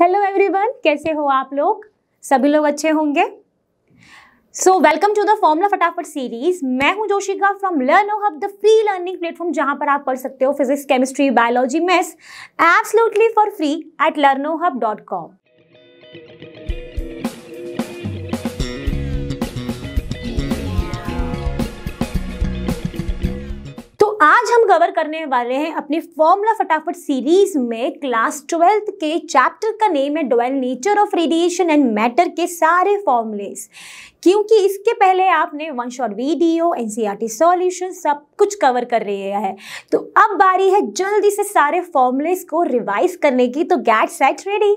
Hello everyone कैसे हो आप लोग सभी लोग अच्छे होंगे so welcome to the formula फटाफट सीरीज मैं हूं Joshika from learn hub the free learning platform जहां पर आप पढ़ सकते हो physics chemistry biology maths absolutely for free at learno hub dot com आज हम कवर करने वाले हैं अपनी फॉर्मूला फटाफट सीरीज में क्लास ट्वेल्थ के चैप्टर का नेम है dual nature of radiation and matter के सारे फॉर्मूलेस क्योंकि इसके पहले आपने one shot video N C solution सब कुछ कवर कर रही है तो अब बारी है जल्दी से सारे फॉर्मूलेस को रिवाइज करने की तो गैट सेट रेडी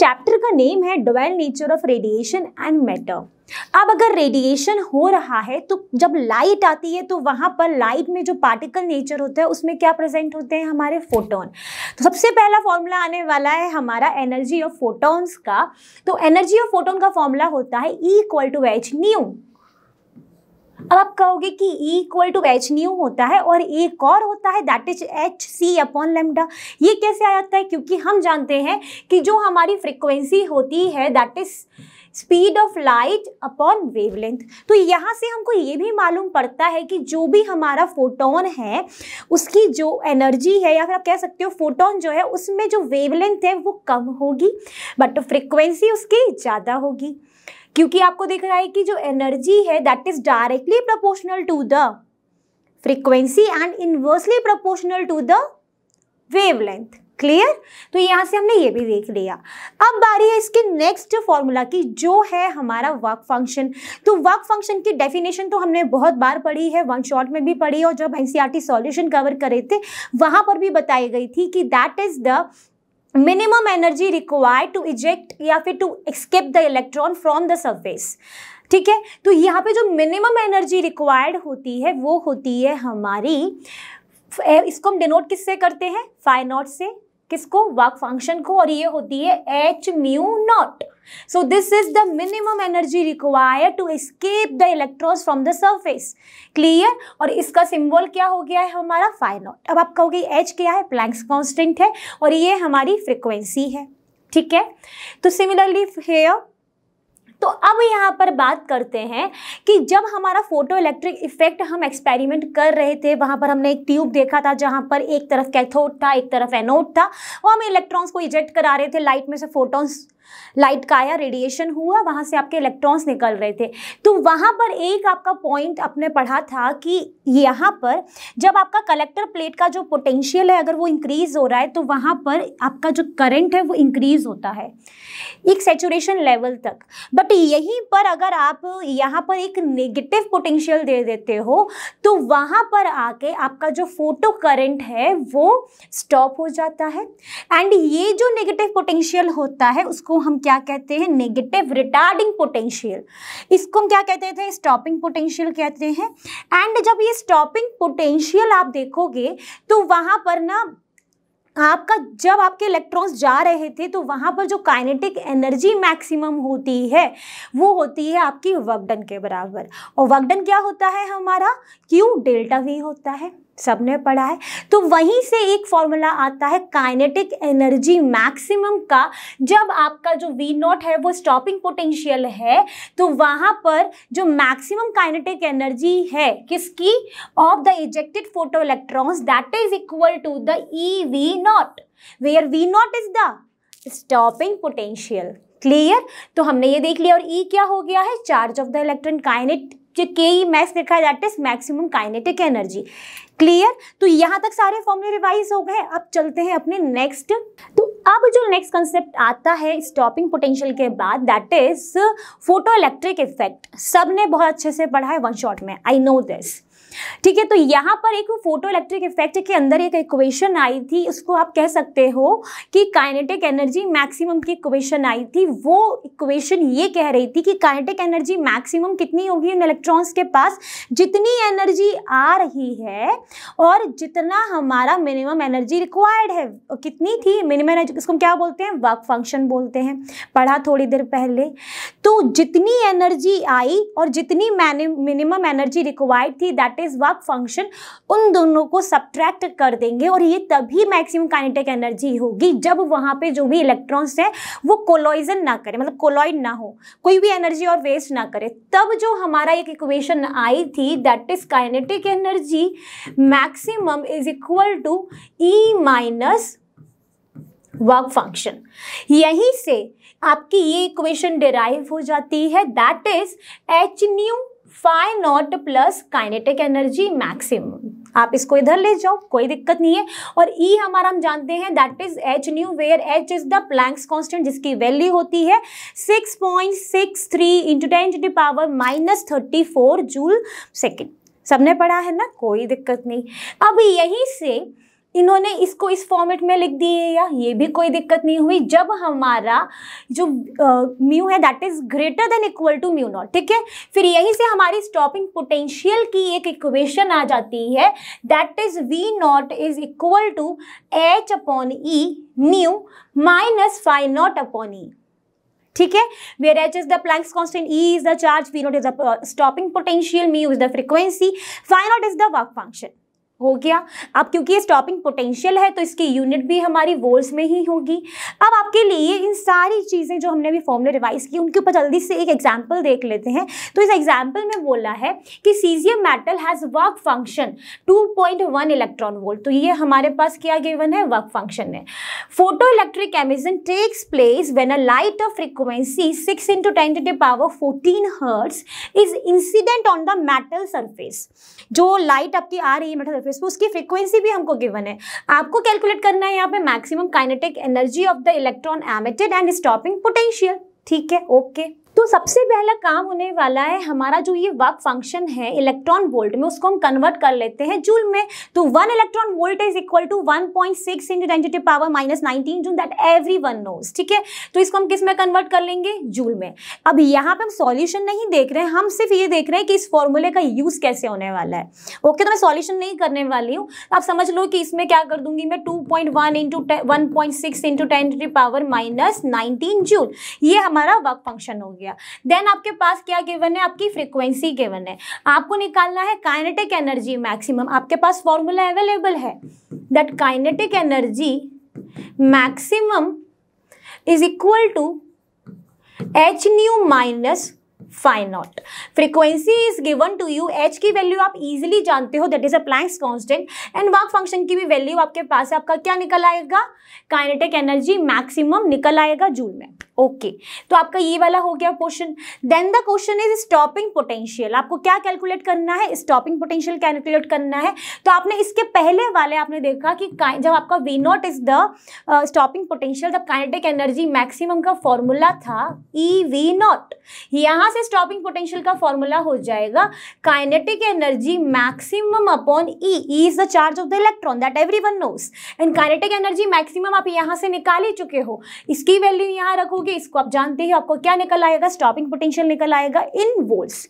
चैप्टर का नेम है dual nature of radiation and matter अब अगर रेडिएशन हो रहा है तो जब लाइट आती है तो वहां पर लाइट में जो पार्टिकल नेचर होता है उसमें क्या प्रेजेंट होते हैं हमारे फोटोन तो सबसे पहला फॉर्मूला आने वाला है हमारा एनर्जी ऑफ फोटोन्स का तो एनर्जी ऑफ फोटोन का फॉर्मूला होता है E equal to H nu अब आप कहोगे कि E equal to H nu होता है और एक और होता है that is H C upon lambda ये कैसे आ जाता है क्योंकि हम जानते हैं कि जो हमारी फ्रिक्वेंसी होती है that is speed of light upon wavelength तो यहाँ से हमको ये भी मालूम पड़ता है कि जो भी हमारा फोटोन है उसकी जो एनर्जी है या फिर आप कह सकते हो फोटोन जो है उसमें जो वेवलेंथ है वो कम होगी बट फ्रिक्वेंसी उसकी ज़्यादा होगी क्योंकि आपको दिख रहा है कि जो एनर्जी है that is directly proportional to the frequency and inversely proportional to the wavelength clear तो यहां से हमने ये भी देख लिया अब बारी है इसके नेक्स्ट फॉर्मूला की जो है हमारा वर्क फंक्शन तो वर्क फंक्शन की डेफिनेशन तो हमने बहुत बार पढ़ी है वन शॉट में भी पढ़ी और जब एनसीआरटी सॉल्यूशन कवर करे थे वहां पर भी बताई गई थी कि that is the minimum energy required to eject या फिर to escape the electron from the surface ठीक है तो यहाँ पे जो मिनिमम एनर्जी रिक्वायर्ड होती है वो होती है हमारी इसको हम डिनोट किससे करते हैं फाइनॉट से किसको वर्क फंक्शन को और ये होती है H mu naught so this is the minimum energy require to escape the electrons from the surface clear और इसका सिंबल क्या हो गया है हमारा फाइव नॉट अब आप कहोगे एच क्या है प्लैंक्स कॉन्स्टेंट है और ये हमारी फ्रिक्वेंसी है ठीक है तो सिमिलरली हेयर तो अब यहाँ पर बात करते हैं कि जब हमारा फोटो इलेक्ट्रिक इफेक्ट हम एक्सपेरिमेंट कर रहे थे वहाँ पर हमने एक ट्यूब देखा था जहाँ पर एक तरफ कैथोड था एक तरफ एनोड था वो हम इलेक्ट्रॉन्स को इजेक्ट करा रहे थे लाइट में से फोटोन्स लाइट का आया रेडिएशन हुआ वहाँ से आपके इलेक्ट्रॉन्स निकल रहे थे तो वहाँ पर एक आपका पॉइंट आपने पढ़ा था कि यहाँ पर जब आपका कलेक्टर प्लेट का जो पोटेंशियल है अगर वो इंक्रीज हो रहा है तो वहाँ पर आपका जो करंट है वो इंक्रीज होता है एक सेचुरेशन लेवल तक बट यहीं पर अगर आप यहाँ पर एक नेगेटिव पोटेंशियल दे देते हो तो वहाँ पर आके आपका जो फोटो करेंट है वो स्टॉप हो जाता है एंड ये जो नेगेटिव पोटेंशियल होता है उसको हम क्या कहते हैं नेगेटिव रिटार्डिंग पोटेंशियल इसको हम क्या कहते थे स्टॉपिंग पोटेंशियल कहते हैं एंड जब ये स्टॉपिंग पोटेंशियल आप देखोगे तो वहां पर ना आपका जब आपके इलेक्ट्रॉन्स जा रहे थे तो वहाँ पर जो काइनेटिक एनर्जी मैक्सिमम होती है वो होती है आपकी वर्कडन के बराबर और वर्कडन क्या होता है हमारा क्यू डेल्टा वी होता है सबने पढ़ा है तो वहीं से एक फॉर्मूला आता है काइनेटिक एनर्जी मैक्सिमम का जब आपका जो वी नॉट है वो स्टॉपिंग पोटेंशियल है तो वहां पर जो मैक्सिमम काइनेटिक एनर्जी है किसकी of the ejected photo electron that is equal to the E V naught where V naught is the stopping potential clear तो हमने ये देख लिया और ई e क्या हो गया है charge of the electron kinetic जो के ई मैक्स लिखा है that is maximum kinetic energy clear तो यहाँ तक सारे फॉर्मूले रिवाइज हो गए अब चलते हैं अपने नेक्स्ट तो अब जो नेक्स्ट कंसेप्ट आता है स्टॉपिंग पोटेंशियल के बाद that is photo electric effect सब ने बहुत अच्छे से पढ़ा है वन शॉट में आई नो दिस ठीक है तो यहाँ पर एक फोटो इलेक्ट्रिक इफेक्ट के अंदर एक इक्वेशन आई थी उसको आप कह सकते हो कि काइनेटिक एनर्जी मैक्सिमम की इक्वेशन आई थी वो इक्वेशन ये कह रही थी कि काइनेटिक एनर्जी मैक्सिमम कितनी होगी उन इलेक्ट्रॉन्स के पास जितनी एनर्जी आ रही है और जितना हमारा मिनिमम एनर्जी रिक्वायर्ड है कितनी थी मिनिमम एनर्जी इसको हम क्या बोलते हैं वर्क फंक्शन बोलते हैं पढ़ा थोड़ी देर पहले तो जितनी एनर्जी आई और जितनी मिनिमम एनर्जी रिक्वायर्ड थी दैट इज इस वर्क फंक्शन उन दोनों को सब्ट्रैक्ट कर देंगे और ये तभी मैक्सिमम काइनेटिक एनर्जी होगी जब वहाँ पे जो भी इलेक्ट्रॉन्स हैं वो कोलोइजन ना करें मतलब कोलॉइड ना हो कोई भी एनर्जी और वेस्ट ना करे तब जो हमारा एक इक्वेशन आई थी that is kinetic energy maximum is equal to E minus work function यहीं से आपकी ये इक्वेशन डिराइव हो जाती है that is H nu phi naught plus kinetic energy maximum आप इसको इधर ले जाओ कोई दिक्कत नहीं है और ई e हमारा हम जानते हैं that is H nu where H is the Planck's constant जिसकी वैल्यू होती है 6.63 point six three into ten to power minus thirty four joule second सबने पढ़ा है ना कोई दिक्कत नहीं अब यहीं से इन्होंने इसको इस फॉर्मेट में लिख दिए या ये भी कोई दिक्कत नहीं हुई जब हमारा जो म्यू है that is greater than equal to mu naught ठीक है फिर यहीं से हमारी स्टॉपिंग पोटेंशियल की एक इक्वेशन आ जाती है that is V naught is equal to H upon E nu minus phi naught upon E ठीक है where H is the Planck's constant E is the charge V naught is the stopping potential mu is the frequency phi naught is the work function हो गया अब क्योंकि ये stopping potential है तो इसकी यूनिट भी हमारी वोल्स में ही होगी अब आपके लिए इन सारी चीज़ें जो हमने अभी फॉर्मूले रिवाइज की उनके ऊपर जल्दी से एक एग्जाम्पल देख लेते हैं तो इस एग्जाम्पल में बोला है कि caesium metal has work function 2.1 electron volt तो ये हमारे पास क्या गिवन है वर्क फंक्शन है photoelectric emission takes place when a light of frequency six into ten power fourteen hertz is incident on the metal surface जो light आपकी आ रही है मेटल सरफेस पे उसकी फ्रिक्वेंसी भी हमको गिवन है आपको कैलकुलेट करना है यहाँ पे maximum kinetic energy of the electron emitted and stopping potential ठीक है ओके okay. तो सबसे पहला काम होने वाला है हमारा जो ये वर्क फंक्शन है इलेक्ट्रॉन वोल्ट में उसको हम कन्वर्ट कर लेते हैं जूल में तो one electron volt is equal to one point six into ten to power minus nineteen joule that everyone knows ठीक है तो इसको हम किस में कन्वर्ट कर लेंगे जूल में अब यहाँ पे हम सॉल्यूशन नहीं देख रहे हैं हम सिर्फ ये देख रहे हैं कि इस फॉर्मूले का यूज़ कैसे होने वाला है ओके तो मैं सॉल्यूशन नहीं करने वाली हूँ आप समझ लो कि इसमें क्या कर दूंगी मैं two point one into one point six into ten to power minus nineteen joule ये हमारा वर्क फंक्शन हो गया गया देन आपके पास क्या गिवन है आपकी फ्रिक्वेंसी गिवन है आपको निकालना है काइनेटिक एनर्जी मैक्सिमम आपके पास फॉर्मूला अवेलेबल है that kinetic energy maximum is equal to H nu minus phi naught frequency is given to you H की वैल्यू आप इजिली जानते हो that is a Planck's constant and work function की भी value आपके पास है आपका क्या निकल आएगा काइनेटिक एनर्जी मैक्सिमम निकल आएगा जूल में ओके okay. तो आपका ये वाला हो गया question then the question is stopping potential आपको क्या कैलकुलेट करना है स्टॉपिंग पोटेंशियल कैलकुलेट करना है तो आपने इसके पहले वाले आपने देखा कि जब आपका V naught is the stopping potential जब काइनेटिक एनर्जी मैक्सिमम का फॉर्मूला था ई वी नॉट यहाँ से स्टॉपिंग पोटेंशियल का फॉर्मूला हो जाएगा kinetic energy maximum upon E E is the charge of the electron that everyone knows and kinetic energy maximum आप यहाँ से निकाल ही चुके हो इसकी वैल्यू यहाँ रखोगे करोगे इसको आप जानते ही आपको क्या निकल आएगा स्टॉपिंग पोटेंशियल निकल आएगा इन वोल्ट्स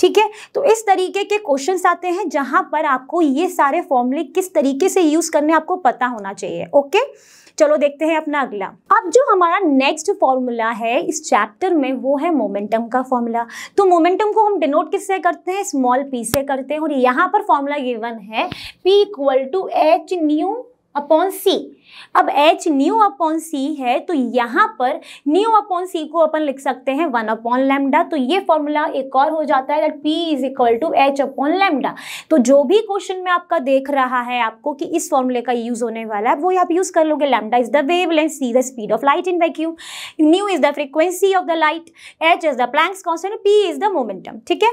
ठीक है तो इस तरीके के क्वेश्चन आते हैं जहां पर आपको ये सारे फॉर्मूले किस तरीके से यूज करने आपको पता होना चाहिए ओके चलो देखते हैं अपना अगला अब जो हमारा नेक्स्ट फॉर्मूला है इस चैप्टर में वो है मोमेंटम का फॉर्मूला तो मोमेंटम को हम डिनोट किससे करते हैं स्मॉल पी से करते हैं और यहाँ पर फॉर्मूला गिवन है P equal to H nu upon C अब एच न्यू अपॉन सी है तो यहाँ पर न्यू अपॉन सी को अपन लिख सकते हैं वन अपॉन लेमडा तो ये फॉर्मूला एक और हो जाता है that P is equal to H upon lambda तो जो भी क्वेश्चन में आपका देख रहा है आपको कि इस फॉर्मूले का यूज होने वाला है वो आप यूज कर लोगे lambda is the wavelength C the speed of light in vacuum nu is the frequency of the light H is the Planck's constant P is the momentum ठीक है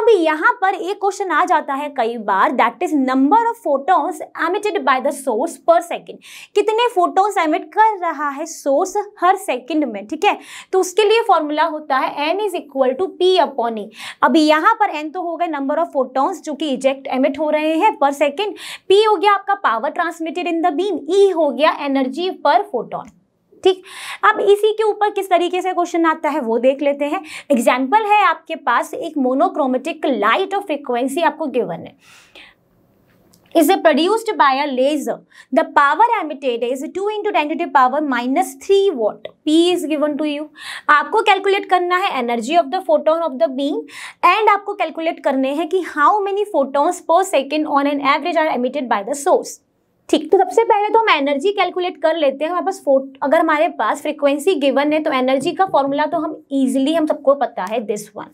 अब यहाँ पर एक क्वेश्चन आ जाता है कई बार that is number of photons emitted by the source photons per second कितने फोटोस एमिट कर रहा है सोर्स हर सेकेंड में ठीक है तो उसके लिए फॉर्मूला होता है N is equal to P upon A अब यहाँ पर एन तो हो गए नंबर ऑफ फोटोन्स जो कि इजेक्ट एमिट हो रहे हैं पर सेकेंड पी हो गया आपका power transmitted in the beam E हो गया एनर्जी पर फोटोन ठीक अब इसी के ऊपर किस तरीके से क्वेश्चन आता है वो देख लेते हैं एग्जाम्पल है आपके पास एक मोनोक्रोमेटिक लाइट ऑफ फ्रिक्वेंसी आपको गिवन है is produced by a laser. The power emitted is 2 into 10 to power minus three watt P is given to you आपको कैलकुलेट करना है energy of the photon of the beam and आपको calculate करने हैं कि how many photons per second on an average are emitted by the source ठीक तो सबसे पहले तो हम एनर्जी कैलकुलेट कर लेते हैं हमारे पास फोर अगर हमारे पास फ्रीक्वेंसी गिवन है तो एनर्जी का फॉर्मूला तो हम इजीली हम सबको पता है दिस वन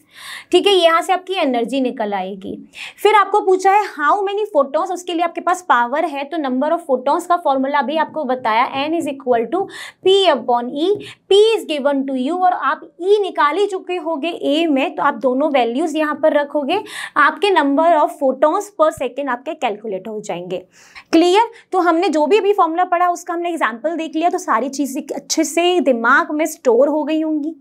ठीक है यहाँ से आपकी एनर्जी निकल आएगी फिर आपको पूछा है हाउ मेनी फोटोन्स उसके लिए आपके पास पावर है तो नंबर ऑफ फोटोन्स का फॉर्मूला भी आपको बताया N is equal to P upon E P is given to you और आप ई e निकाल ही चुके होंगे ए में तो आप दोनों वैल्यूज़ यहाँ पर रखोगे आपके number of photons per second आपके कैलकुलेट हो जाएंगे क्लियर तो हमने जो भी अभी फॉर्मूला पढ़ा उसका हमने एग्जाम्पल देख लिया तो सारी चीज़ें अच्छे से दिमाग में स्टोर हो गई होंगी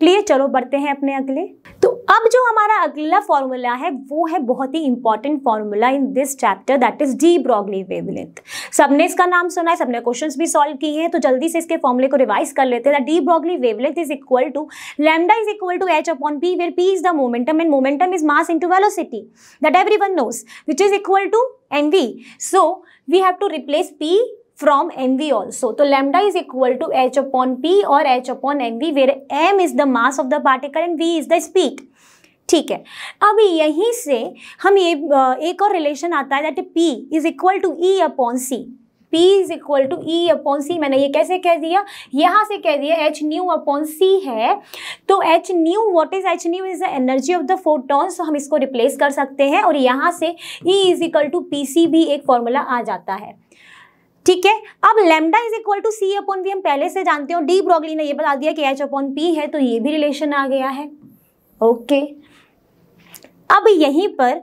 क्लियर चलो बढ़ते हैं अपने अगले तो अब जो हमारा अगला फॉर्मूला है वो है बहुत ही important formula in this chapter that is de Broglie wavelength सबने इसका नाम सुना है सबने क्वेश्चंस भी सॉल्व किए हैं तो जल्दी से इसके फॉर्मूले को रिवाइज कर लेते हैं de Broglie wavelength is equal to lambda is equal to H upon P where P is the momentum and momentum is mass into velocity that everyone knows which is equal to mv. So we have to replace p from mv also. So lambda is equal to h upon p or h upon mv where m is the mass of the particle and v is the speed. ठीक है अब यहीं से हम ये एक और relation आता है that P is equal to E upon C P is equal to E upon C मैंने ये कैसे कह दिया यहाँ से कह दिया एच न्यू अपॉन सी है तो H nu what is H nu is the energy of the photon so हम इसको रिप्लेस कर सकते हैं और यहाँ से E is equal to P C भी एक फॉर्मूला आ जाता है ठीक है अब lambda is equal to C upon V हम पहले से जानते हो डी ब्रॉगली ने ये बता दिया कि एच अपॉन पी है तो ये भी रिलेशन आ गया है ओके okay. अब यहीं पर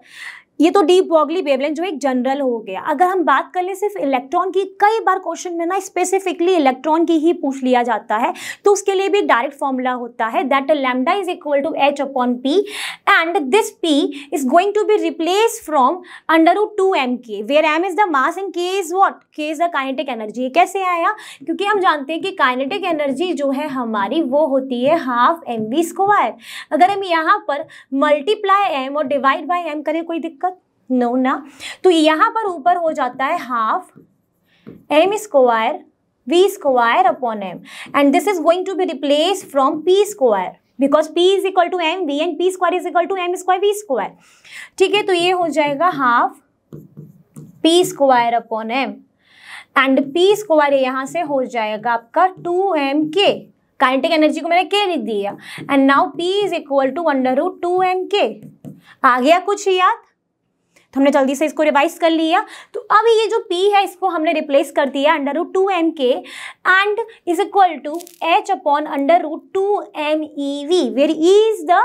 ये तो डीप बॉगली वेवलेंथ जो एक जनरल हो गया अगर हम बात कर ले सिर्फ इलेक्ट्रॉन की कई बार क्वेश्चन में ना स्पेसिफिकली इलेक्ट्रॉन की ही पूछ लिया जाता है तो उसके लिए भी डायरेक्ट फॉर्मूला होता है that lambda is equal to H upon P and this P is going to be replaced from under root 2 mk where m is the mass and k is what k is the kinetic energy ये कैसे आया क्योंकि हम जानते हैं कि kinetic energy जो है हमारी वो होती है हाफ एम वी स्क्वायर अगर हम यहाँ पर मल्टीप्लाई एम और डिवाइड बाय एम करें कोई दिक्कत नो no, ना तो यहाँ पर ऊपर हो जाता है half M square V square upon M and this is going to be replace from P square because P is equal to M V and P square is equal to M square V square ठीक है तो ये हो जाएगा half P square upon M and P square यहाँ से हो जाएगा आपका two M K kinetic energy को मैंने के लिख दिया and now P is equal to under root two M K आ गया कुछ याद हमने जल्दी से इसको रिवाइज कर लिया तो अब ये जो पी है इसको हमने रिप्लेस कर दिया under root two M K and is equal to H upon under root two M E V where E is the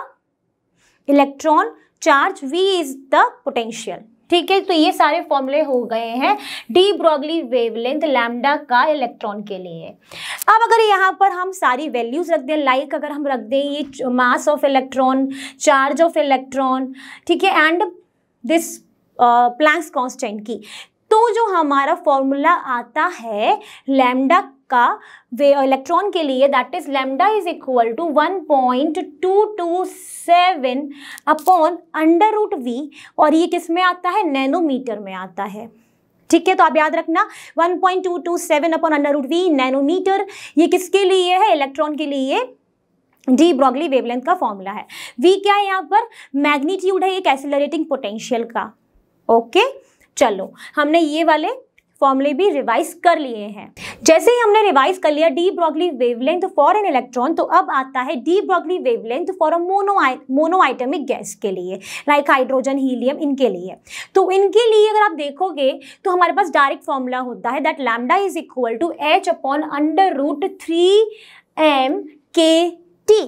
electron charge V is the potential ठीक है तो ये सारे फॉर्मूले हो गए हैं डी ब्रॉगली वेवलेंथ लैम्डा का इलेक्ट्रॉन के लिए अब अगर यहाँ पर हम सारी वैल्यूज रख दें लाइक like अगर हम रख दें ये mass of electron charge of electron ठीक है एंड दिस प्लैंक्स कांस्टेंट की तो जो हमारा फॉर्मूला आता है लैम्डा का वे इलेक्ट्रॉन के लिए that is lambda is equal to 1.227 upon under root V और ये किस में आता है नैनोमीटर में आता है ठीक है तो आप याद रखना 1.227 upon under root V nanometre ये किसके लिए है इलेक्ट्रॉन के लिए डी ब्रॉगली वेवलेंथ का फॉर्मूला है वी क्या है यहाँ पर मैग्नीट्यूड है एक एसिलरेटिंग पोटेंशियल का ओके चलो हमने ये वाले फॉर्मूले भी रिवाइज कर लिए हैं जैसे ही हमने रिवाइज कर लिया de Broglie wavelength for an electron तो अब आता है de Broglie wavelength for a mono monoatomic gas के लिए लाइक हाइड्रोजन हीलियम इनके लिए तो इनके लिए अगर आप देखोगे तो हमारे पास डायरेक्ट फॉर्मूला होता है that lambda is equal to H upon under root three M K T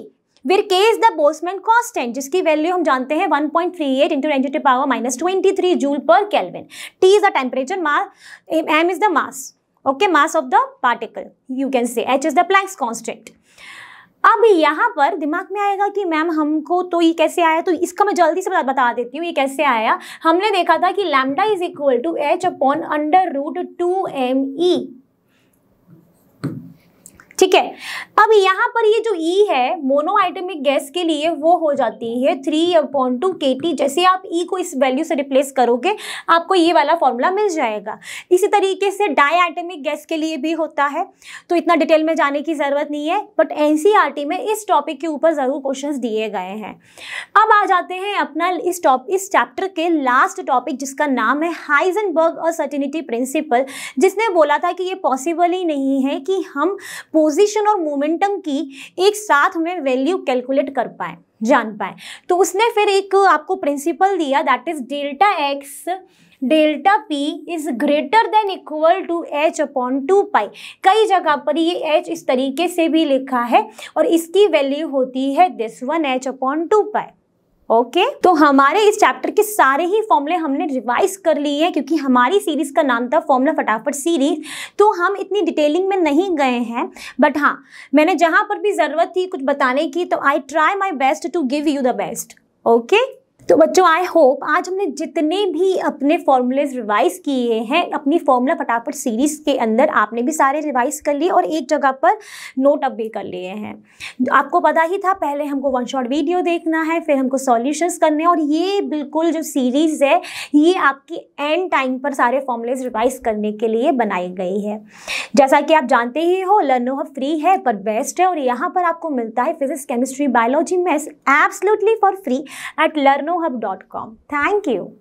where K is the Boltzmann constant जिसकी वैल्यू हम जानते हैं 1.38 point three eight into twenty to power minus twenty three joule per kelvin T is the temperature mass M is the mass okay mass of the particle you can say H is the Planck's constant अब यहाँ पर दिमाग में आएगा कि ma'am हमको तो ये कैसे आया तो इसका मैं जल्दी से बता देती हूँ ये कैसे आया हमने देखा था कि lambda is equal to H upon under root two M E ठीक है अब यहाँ पर ये जो ई e है मोनो आइटमिक गैस के लिए वो हो जाती है three upon two K T जैसे आप ई e को इस वैल्यू से रिप्लेस करोगे आपको ये वाला फॉर्मूला मिल जाएगा इसी तरीके से डाई आइटमिक गैस के लिए भी होता है तो इतना डिटेल में जाने की ज़रूरत नहीं है बट एन e में इस टॉपिक के ऊपर ज़रूर क्वेश्चन दिए गए हैं अब आ जाते हैं अपना इस टॉप इस चैप्टर के लास्ट टॉपिक जिसका नाम है हाइजनबर्ग और सर्टिनिटी प्रिंसिपल जिसने बोला था कि ये पॉसिबल ही नहीं है कि हम पोजीशन और मोमेंटम की एक साथ में वैल्यू कैलकुलेट कर पाए जान पाए तो उसने फिर एक आपको प्रिंसिपल दिया that is delta X delta P is greater than equal to H upon two pi कई जगह पर ये एच इस तरीके से भी लिखा है और इसकी वैल्यू होती है this one H upon two pi okay okay? तो हमारे इस चैप्टर के सारे ही फॉर्मूले हमने रिवाइज कर लिए हैं क्योंकि हमारी सीरीज का नाम था फॉर्मूला फटाफट सीरीज तो हम इतनी डिटेलिंग में नहीं गए हैं बट हाँ मैंने जहाँ पर भी ज़रूरत थी कुछ बताने की तो I try my best to give you the best okay तो बच्चों आई होप आज हमने जितने भी अपने फॉर्मूलेज रिवाइज किए हैं अपनी फॉर्मूला फटाफट सीरीज के अंदर आपने भी सारे रिवाइज कर लिए और एक जगह पर नोट अप भी कर लिए हैं आपको पता ही था पहले हमको वन शॉट वीडियो देखना है फिर हमको सॉल्यूशंस करने और ये बिल्कुल जो सीरीज़ है ये आपकी एंड टाइम पर सारे फॉर्मूलेज रिवाइज करने के लिए बनाई गई है जैसा कि आप जानते ही हो लर्नो फ्री है पर बेस्ट है और यहाँ पर आपको मिलता है physics chemistry biology maths absolutely for free at Learno Thank you.